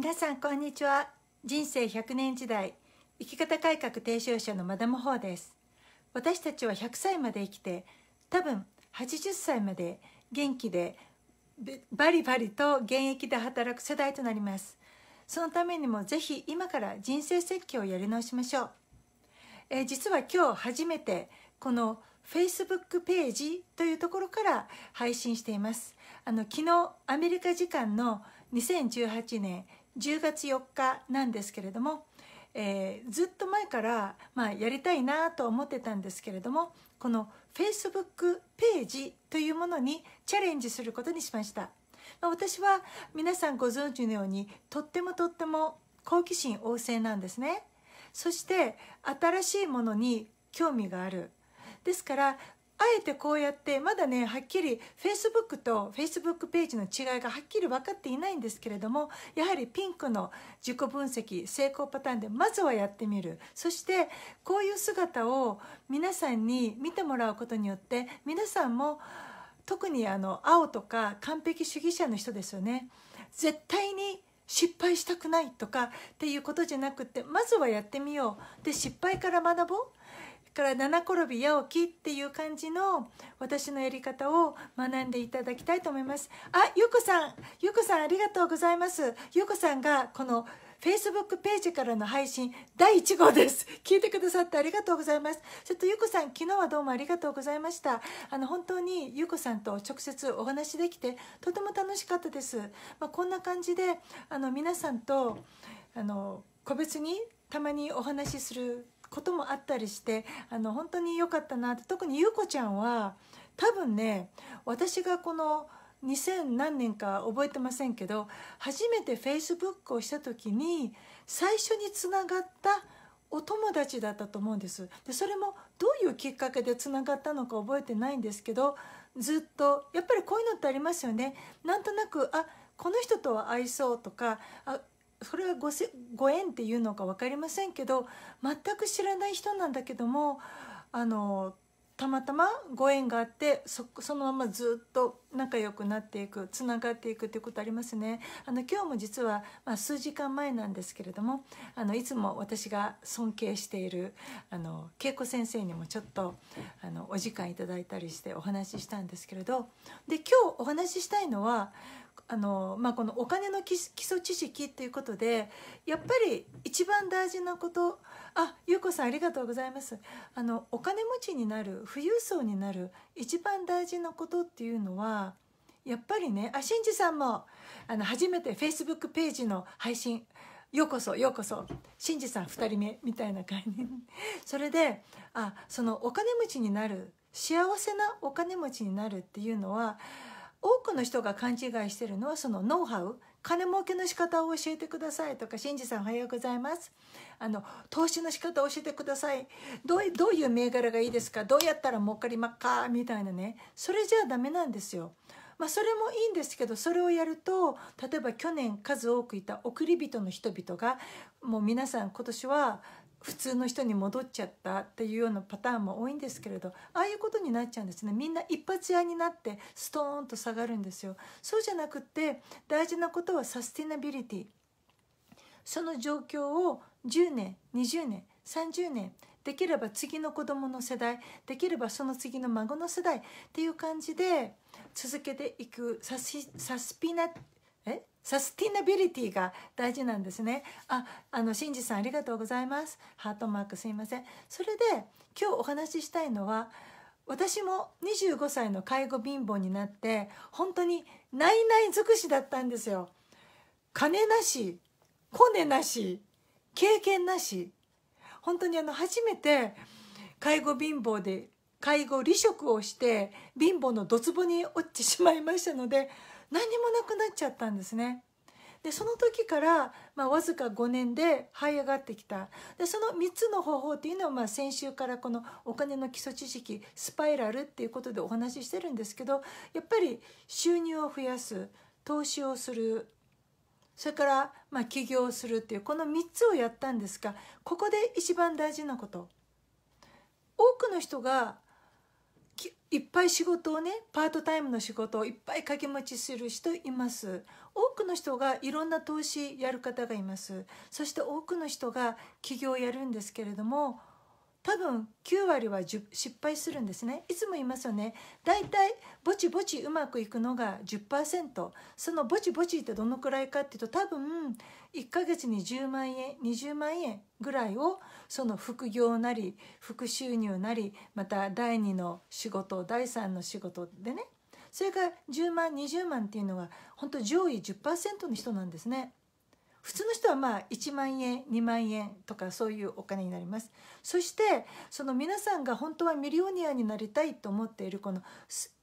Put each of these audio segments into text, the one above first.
皆さんこんにちは人生100年時代生き方改革提唱者のマダム・ホーです私たちは100歳まで生きて多分80歳まで元気でバリバリと現役で働く世代となりますそのためにもぜひ今から人生設計をやり直しましょう、え実は今日初めてこの Facebook ページというところから配信していますあの昨日アメリカ時間の2018年10月4日なんですけれども、えー、ずっと前から、まあ、やりたいなと思ってたんですけれどもこの Facebook ページというものにチャレンジすることにしました、まあ、私は皆さんご存知のようにとってもとっても好奇心旺盛なんですねそして新しいものに興味があるですからあえてこうやってまだねはっきり Facebook と Facebook ページの違いがはっきり分かっていないんですけれどもやはりピンクの自己分析成功パターンでまずはやってみるそしてこういう姿を皆さんに見てもらうことによって皆さんも特にあの青とか完璧主義者の人ですよね絶対に失敗したくないとかっていうことじゃなくてまずはやってみようで失敗から学ぼうから七転び八起きっていう感じの私のやり方を学んでいただきたいと思いますあゆこさんゆうこさんありがとうございますゆうこさんがこの Facebook ページからの配信第1号です。聞いてくださってありがとうございます。ちょっとゆうこさん、昨日はどうもありがとうございました。あの、本当にゆうこさんと直接お話できて、とても楽しかったです。まあ、こんな感じで、あの、皆さんと、あの、個別にたまにお話しすることもあったりしてあの本当に良かったなって特に優子ちゃんは多分ね私がこの2000何年か覚えてませんけど初めてフェイスブックをした時に最初につながったお友達だったと思うんですでそれもどういうきっかけでつながったのか覚えてないんですけどずっとやっぱりこういうのってありますよねなんとなくあこの人とは合いそうとかあそれはごせご縁っていうのか分かりませんけど全く知らない人なんだけどもあのたまたまご縁があってそそのままずっと仲良くなっていくつながっていくということありますねあの今日も実は、まあ、数時間前なんですけれどもあのいつも私が尊敬しているあの恵子先生にもちょっとあのお時間いただいたりしてお話ししたんですけれどで今日お話ししたいのはあのまあ、このお金の基礎知識っていうことでやっぱり一番大事なことあゆうこさんありがとうございますあのお金持ちになる富裕層になる一番大事なことっていうのはやっぱりねあしんじさんもあの初めてフェイスブックページの配信ようこそようこそしんじさん2人目みたいな感じ それであそのお金持ちになる幸せなお金持ちになるっていうのは多くの人が勘違いしてるのはそのノウハウ金儲けの仕方を教えてくださいとか「しんじさんおはようございます」あの投資の仕方を教えてくださいどうどういう銘柄がいいですかどうやったら儲かりまっかみたいなねそれじゃあダメなんですよ。まあ、それもいいんですけどそれをやると例えば去年数多くいた送り人の人々がもう皆さん今年は普通の人に戻っちゃったっていうようなパターンも多いんですけれどああいうことになっちゃうんですねみんな一発屋になってストーンと下がるんですよそうじゃなくって大事なことはサスティナビリティその状況を10年20年30年できれば次の子供の世代できればその次の孫の世代っていう感じで続けていくサスサスピナえサスティナビリティが大事なんですね。あ、あの、シンジさんありがとうございます。ハートマークすいません。それで今日お話ししたいのは、私も25歳の介護貧乏になって、本当にないない尽くしだったんですよ。金なし、コネなし、経験なし本当にあの初めて介護貧乏で介護離職をして貧乏のどつぼに落ちてしまいましたので何にもなくなっちゃったんですね。でその時から、まあ、わずか5年で這い上がってきたでその3つの方法っていうのは、まあ、先週からこのお金の基礎知識スパイラルっていうことでお話ししてるんですけどやっぱり収入を増やす投資をするそれから、まあ、起業するっていうこの三つをやったんですがここで一番大事なこと多くの人がいっぱい仕事をねパートタイムの仕事をいっぱい掛け持ちする人います多くの人がいろんな投資やる方がいますそして多くの人が起業やるんですけれども多分9割は失敗するんですねいつも言いますよねだいたいぼちぼちうまくいくのが10%そのぼちぼちってどのくらいかっていうと多分1ヶ月に10万円20万円ぐらいをその副業なり副収入なりまた第2の仕事第3の仕事でねそれが10万20万っていうのは本当上位10%の人なんですね。普通の人はまあ1万円2万円とかそういうお金になりますそしてその皆さんが本当はミリオニアになりたいと思っているこの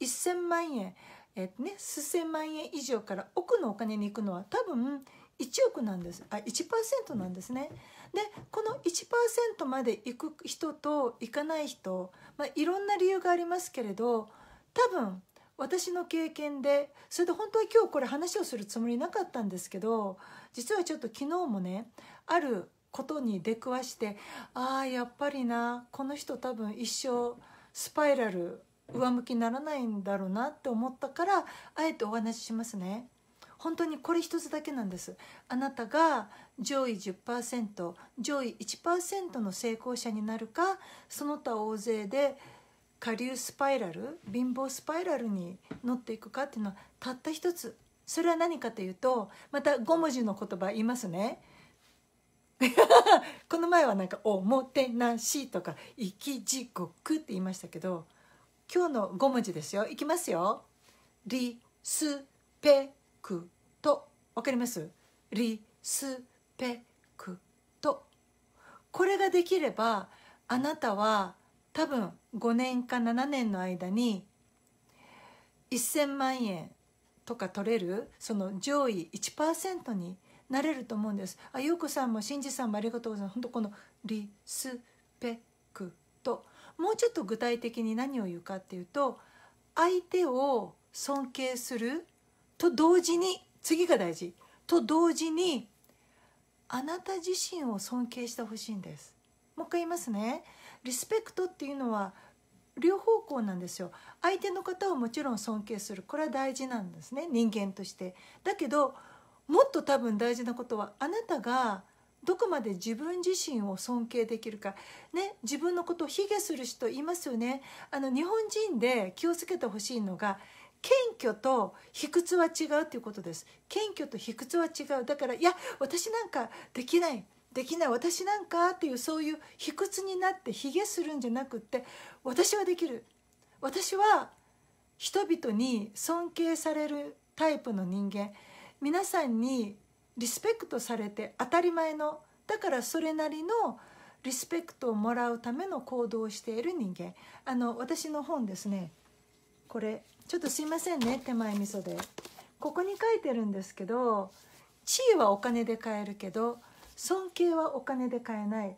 1,000万円、えね、数千万円以上から奥のお金に行くのは多分1億なんですあ1%なんですね。でこの1%まで行く人と行かない人、まあ、いろんな理由がありますけれど多分私の経験でそれで本当は今日これ話をするつもりなかったんですけど実はちょっと昨日もねあることに出くわしてああやっぱりなこの人多分一生スパイラル上向きにならないんだろうなって思ったからあえてお話ししますね。本当にこれ一つだけなんですあなたが上位10%上位1%の成功者になるかその他大勢で下流スパイラル貧乏スパイラルに乗っていくかっていうのはたった一つそれは何かというとまた5文字の言葉言いますね この前はなんか「おもてなし」とか「生き地獄」って言いましたけど今日の5文字ですよいきますよ。リスペクトわかりますリスペクトこれができればあなたは多分5年か7年の間に1,000万円とか取れるその上位1%になれると思うんです。あゆうこさんもしんじさんもありがとうございます。本当このリスペクトもうちょっと具体的に何を言うかっていうと相手を尊敬すると同時に次が大事と同時にあなた自身を尊敬してほしいんです。もう一回言いますね。リスペクトっていうのは両方向なんですよ相手の方をもちろん尊敬するこれは大事なんですね人間としてだけどもっと多分大事なことはあなたがどこまで自分自身を尊敬できるか、ね、自分のことを卑下する人いますよねあの日本人で気をつけてほしいのが謙虚と卑屈は違うということです謙虚と卑屈は違うだからいや私なんかできないできない私なんかっていうそういう卑屈になって卑下するんじゃなくって私はできる私は人々に尊敬されるタイプの人間皆さんにリスペクトされて当たり前のだからそれなりのリスペクトをもらうための行動をしている人間あの私の本ですねこれちょっとすいませんね手前味噌でここに書いてるんですけど地位はお金で買えるけど尊敬はお金で買えない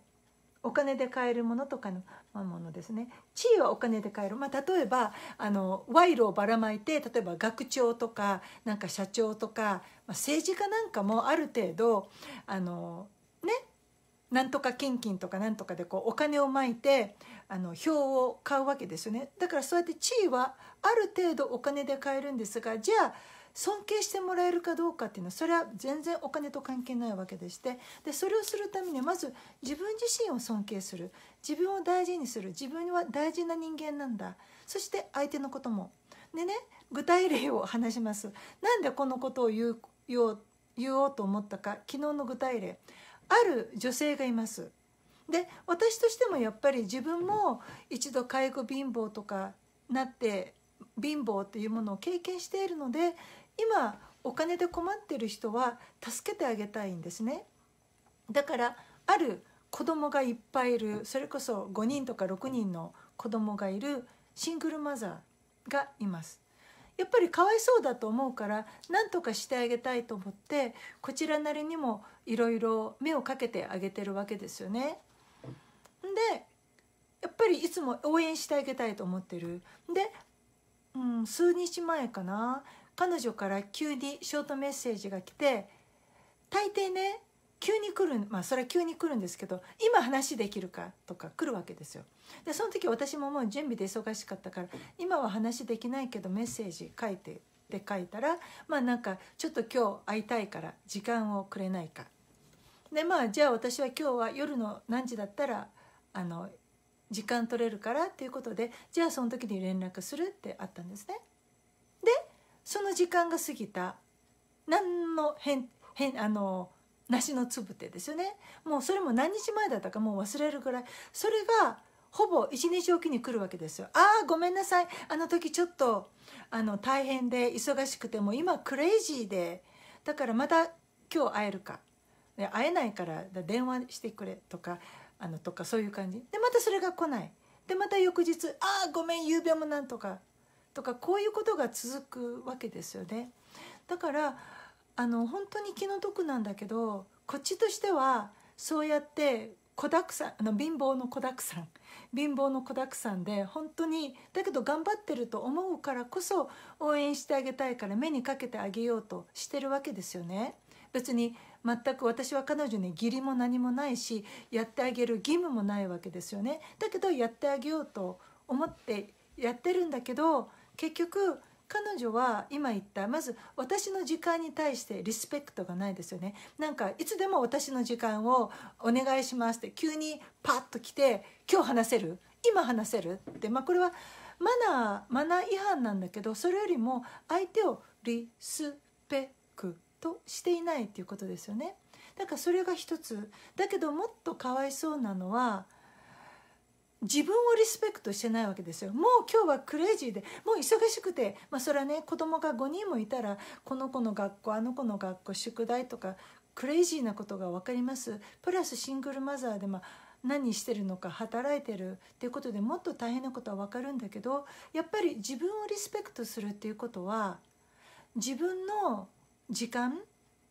お金で買えるものとかのものですね地位はお金で買える、まあ、例えばあの賄賂をばらまいて例えば学長とかなんか社長とか、まあ、政治家なんかもある程度あのねなんとか献金とかなんとかでこうお金をまいてあの票を買うわけですよねだからそうやって地位はある程度お金で買えるんですがじゃあ尊敬してもらえるかどうかっていうのはそれは全然お金と関係ないわけでしてでそれをするためにはまず自分自身を尊敬する自分を大事にする自分は大事な人間なんだそして相手のことも。でね具体例を話します。なんでこのことを言う言おうと思ったか昨日の具体例ある女性がいます。で私としてもやっぱり自分も一度介護貧乏とかなって貧乏っていうものを経験しているので今お金で困ってる人は助けてあげたいんですねだからある子供がいっぱいいるそれこそ5人とか6人の子供がいるシングルマザーがいますやっぱりかわいそうだと思うから何とかしてあげたいと思ってこちらなりにもいろいろ目をかけてあげてるわけですよね。でやっぱりいつも応援してあげたいと思ってる。で、うん、数日前かな彼女から急にショートメッセージが来て大抵ね急に来るまあそれは急に来るんですけど今話できるかとか来るわけですよでその時私ももう準備で忙しかったから今は話できないけどメッセージ書いてで書いたらまあなんかちょっと今日会いたいから時間をくれないかでまあじゃあ私は今日は夜の何時だったらあの時間取れるからっていうことでじゃあその時に連絡するってあったんですね。その時間が過ぎた何の変変あの梨のつぶてですよねもうそれも何日前だったかもう忘れるぐらいそれがほぼ1日おきに来るわけですよ。ああごめんなさいあの時ちょっとあの大変で忙しくても今クレイジーでだからまた今日会えるか会えないから電話してくれとかあのとかそういう感じでまたそれが来ないでまた翌日「ああごめん夕べもなんとか」とかこういうことが続くわけですよね。だからあの本当に気の毒なんだけどこっちとしてはそうやって子だくさんあの貧乏の子だくさん貧乏の子だくさんで本当にだけど頑張ってると思うからこそ応援してあげたいから目にかけてあげようとしてるわけですよね。別に全く私は彼女に義理も何もないしやってあげる義務もないわけですよね。だけどやってあげようと思ってやってるんだけど結局彼女は今言ったまず私の時間に対してリスペクトがないですよねなんかいつでも私の時間をお願いしますって急にパッと来て今日話せる今話せるってまあこれはマナーマナー違反なんだけどそれよりも相手をリスペクトしていないっていうことですよねだからそれが一つだけどもっとかわいそうなのは自分をリスペクトしてないわけですよもう今日はクレイジーでもう忙しくて、まあ、それはね子供が5人もいたらこの子の学校あの子の学校宿題とかクレイジーなことが分かりますプラスシングルマザーで、まあ、何してるのか働いてるっていうことでもっと大変なことは分かるんだけどやっぱり自分をリスペクトするっていうことは自分の時間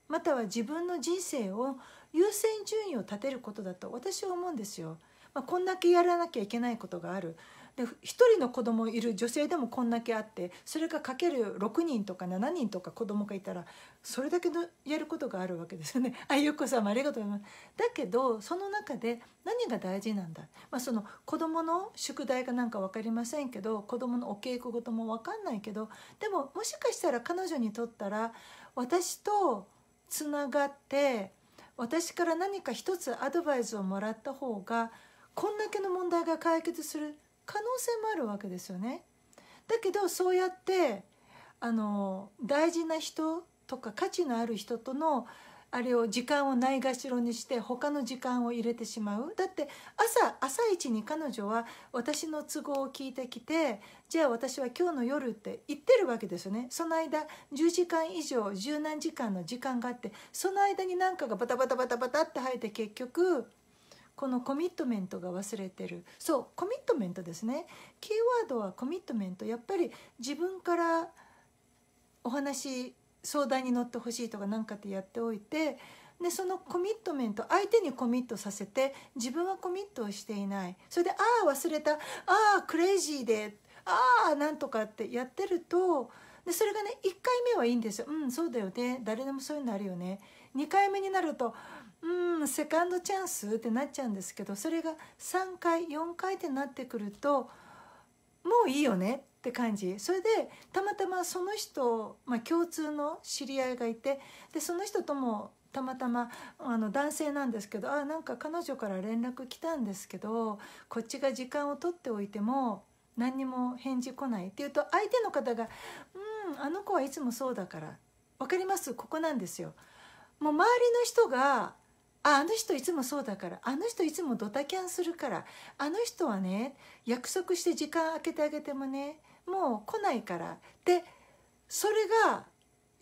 または自分の人生を優先順位を立てることだと私は思うんですよ。まあ、こんだけやらなきゃいけないことがある。で1人の子供いる女性でもこんだけあってそれがかける6人とか7人とか子供がいたらそれだけのやることがあるわけですよね。あゆこさんもありがとうございます。だけどその中で何が大事なんだ、まあ、その子供の宿題がなんか分かりませんけど子供のお稽古事も分かんないけどでももしかしたら彼女にとったら私とつながって私から何か一つアドバイスをもらった方がこんだけの問題が解決する可能性もあるわけですよね。だけどそうやってあの大事な人とか価値のある人とのあれを時間をないがしろにして他の時間を入れてしまうだって朝朝一に彼女は私の都合を聞いてきてじゃあ私は今日の夜って言ってるわけですよねその間10時間以上十何時間の時間があってその間に何かがバタバタバタバタって入って結局このコミットメントが忘れてるそうコミットメントですねキーワードはコミットメントやっぱり自分からお話相談に乗ってほしいとか何かってやっておいてでそのコミットメント相手にコミットさせて自分はコミットをしていないそれで「ああ忘れた」「ああクレイジーで」「ああなんとか」ってやってるとでそれがね1回目はいいんですよ「うんそうだよね誰でもそういうのあるよね」2回目になると「のセカンドチャンスってなっちゃうんですけどそれが3回4回ってなってくるともういいよねって感じそれでたまたまその人、まあ、共通の知り合いがいてでその人ともたまたまあの男性なんですけどあなんか彼女から連絡来たんですけどこっちが時間を取っておいても何にも返事来ないっていうと相手の方が「うんあの子はいつもそうだから分かりますここなんですよ」もう周りの人がああの人いつもそうだからあの人いつもドタキャンするからあの人はね約束して時間空けてあげてもねもう来ないからでそれが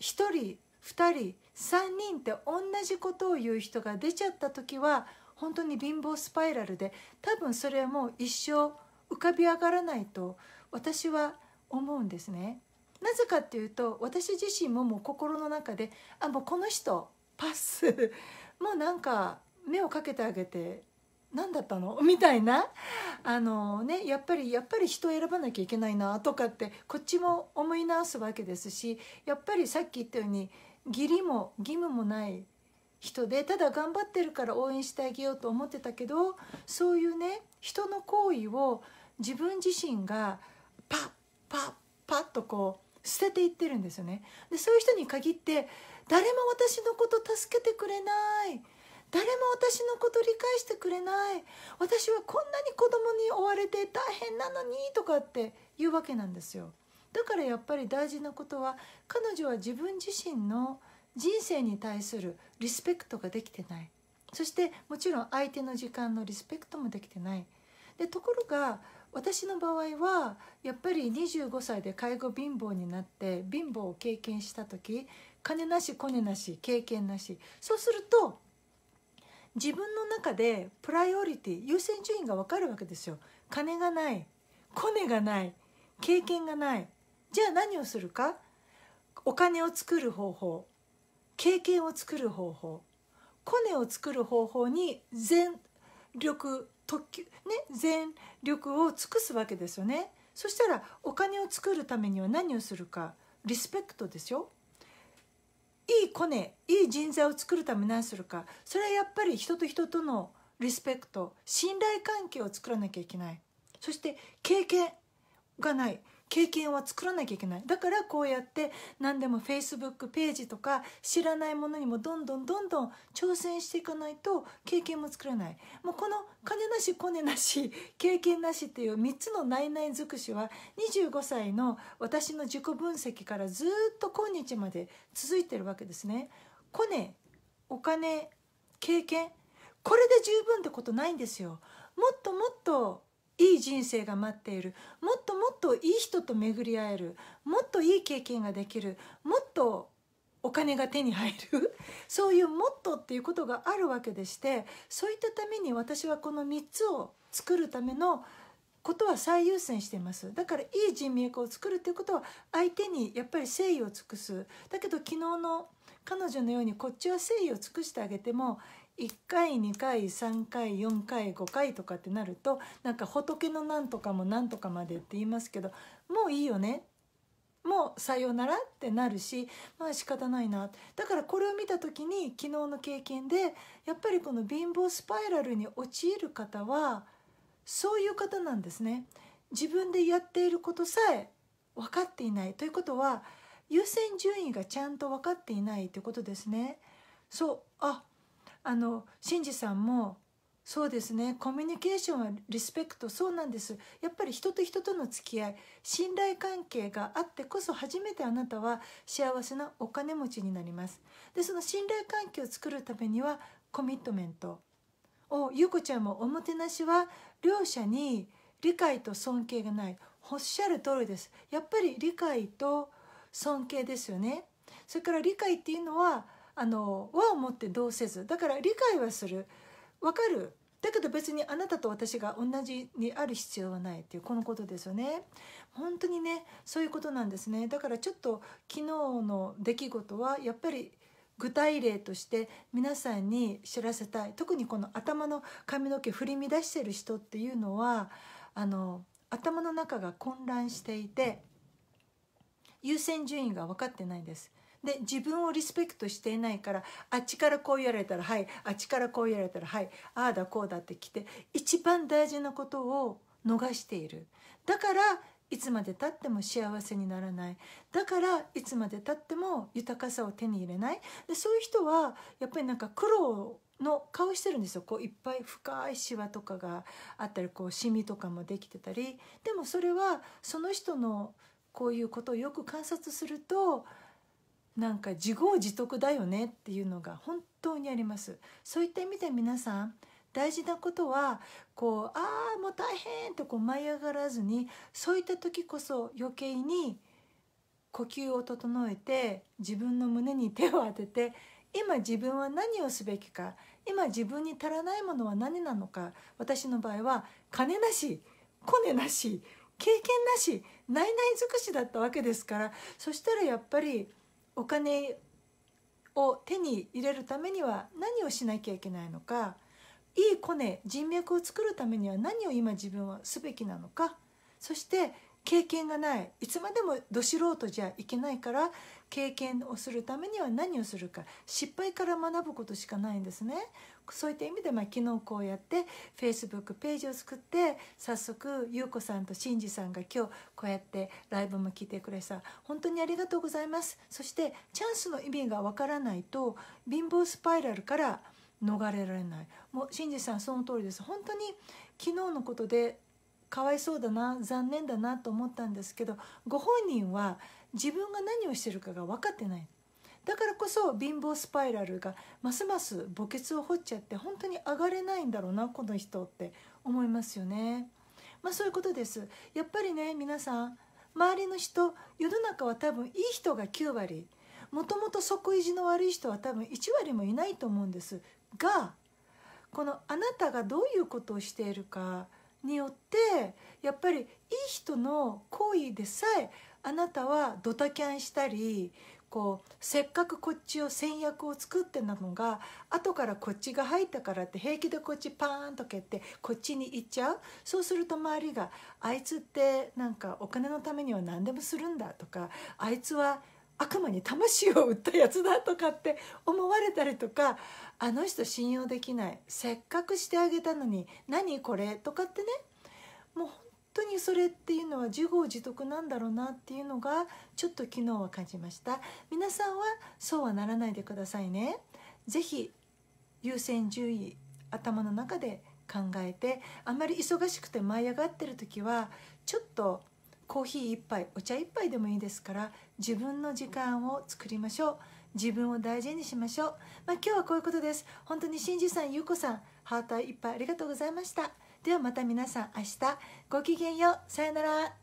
1人2人3人って同じことを言う人が出ちゃった時は本当に貧乏スパイラルで多分それはもう一生浮かび上がらないと私は思うんですね。なぜかっていうと私自身ももう心の中であもうこの人パスもうなんか目をかけてあげて何だったの みたいなあのねやっぱりやっぱり人を選ばなきゃいけないなとかってこっちも思い直すわけですしやっぱりさっき言ったように義理も義務もない人でただ頑張ってるから応援してあげようと思ってたけどそういうね人の行為を自分自身がパッパッパッとこう捨てていってるんですよね。でそういう人に限って誰も私のこと助けてくれない誰も私のこと理解してくれない私はこんなに子供に追われて大変なのにとかっていうわけなんですよだからやっぱり大事なことは彼女は自分自身の人生に対するリスペクトができてないそしてもちろん相手の時間のリスペクトもできてないでところが私の場合はやっぱり25歳で介護貧乏になって貧乏を経験した時金なしコネなし経験なしそうすると自分の中でプライオリティ優先順位が分かるわけですよ金がないコネがない経験がないじゃあ何をするかお金を作る方法経験を作る方法コネを作る方法に全力特急ね全力を尽くすわけですよねそしたらお金を作るためには何をするかリスペクトですよいいコネいい人材を作るため何するかそれはやっぱり人と人とのリスペクト信頼関係を作らなきゃいけないそして経験がない経験は作らなきゃいけないだからこうやって何でも Facebook ページとか知らないものにもどんどんどんどん挑戦していかないと経験も作らないもうこの金なしコネなし経験なしっていう3つのないない尽くしは25歳の私の自己分析からずっと今日まで続いてるわけですね。コネお金経験これで十分ってことないんですよ。もっともっといい人生が待っているもっともっといい人と巡り合えるもっといい経験ができるもっとお金が手に入るそういうもっとっていうことがあるわけでしてそういったために私はこの3つを作るためのことは最優先してますだからいい人脈を作るっていうことは相手にやっぱり誠意を尽くすだけど昨日の彼女のようにこっちは誠意を尽くしてあげても1回2回3回4回5回とかってなるとなんか仏のなんとかもなんとかまでって言いますけどもういいよねもうさようならってなるしまあ仕方ないなだからこれを見た時に昨日の経験でやっぱりこの貧乏スパイラルに陥る方はそういう方なんですね。自分でやっていることさえ分かっていないということは優先順位がちゃんと分かっていないということですね。そうああの真司さんもそうですねコミュニケーションはリスペクトそうなんですやっぱり人と人との付き合い信頼関係があってこそ初めてあなたは幸せなお金持ちになりますでその信頼関係を作るためにはコミットメントをゆうこちゃんもおもてなしは両者に理解と尊敬がないおっしゃる通りですやっぱり理解と尊敬ですよねそれから理解っていうのはあの和をもってどうせずだから理解はするわかるだけど別にあなたと私が同じにある必要はないっていうこのことですよね本当にねそういうことなんですねだからちょっと昨日の出来事はやっぱり具体例として皆さんに知らせたい特にこの頭の髪の毛振り乱してる人っていうのはあの頭の中が混乱していて優先順位が分かってないですで自分をリスペクトしていないからあっちからこう言われたらはいあっちからこう言われたらはいああだこうだってきて一番大事なことを逃しているだからいつまでたっても幸せにならないだからいつまでたっても豊かさを手に入れないでそういう人はやっぱりなんか苦労の顔してるんですよこういっぱい深いシワとかがあったりこうシミとかもできてたりでもそれはその人のこういうことをよく観察するとなんか自業自得だよねっていうのが本当にありますそういった意味で皆さん大事なことはこうああもう大変とこう舞い上がらずにそういった時こそ余計に呼吸を整えて自分の胸に手を当てて今自分は何をすべきか今自分に足らないものは何なのか私の場合は金なしコネなし経験なしないない尽くしだったわけですからそしたらやっぱりお金を手に入れるためには何をしなきゃいけないのかいいコネ人脈を作るためには何を今自分はすべきなのかそして経験がないいつまでもど素人じゃいけないから経験をするためには何をするか失敗から学ぶことしかないんですねそういった意味で、まあ、昨日こうやって Facebook ページを作って早速優子さんとしんじさんが今日こうやってライブも来てくれさ本当にありがとうございますそしてチャンスの意味がわからないと貧乏スパイラルから逃れられないもうしんじさんその通りです本当に昨日のことでかわいそうだな残念だなと思ったんですけどご本人は自分が何をしてるかが分かってないだからこそ貧乏スパイラルがますます墓穴を掘っちゃって本当に上がれないんだろうなこの人って思いますよね。まあ、そういうことですやっぱりね皆さん周りの人世の中は多分いい人が9割もともと即意地の悪い人は多分1割もいないと思うんですがこのあなたがどういうことをしているかによってやっぱりいい人の行為でさえあなたはドタキャンしたりこうせっかくこっちを戦略を作ってなのが後からこっちが入ったからって平気でこっちパーンと蹴ってこっちに行っちゃうそうすると周りが「あいつってなんかお金のためには何でもするんだ」とか「あいつは悪魔に魂を売ったやつだとかって思われたりとかあの人信用できないせっかくしてあげたのに何これとかってねもう本当にそれっていうのは自業自得なんだろうなっていうのがちょっと昨日は感じました皆さんはそうはならないでくださいね是非優先順位頭の中で考えてあんまり忙しくて舞い上がってる時はちょっとコーヒー1杯お茶1杯でもいいですから自分の時間を作りましょう自分を大事にしましょう、まあ、今日はこういうことです本当に新次さんゆうこさんハートいっぱいありがとうございましたではまた皆さん明日ごきげんようさよなら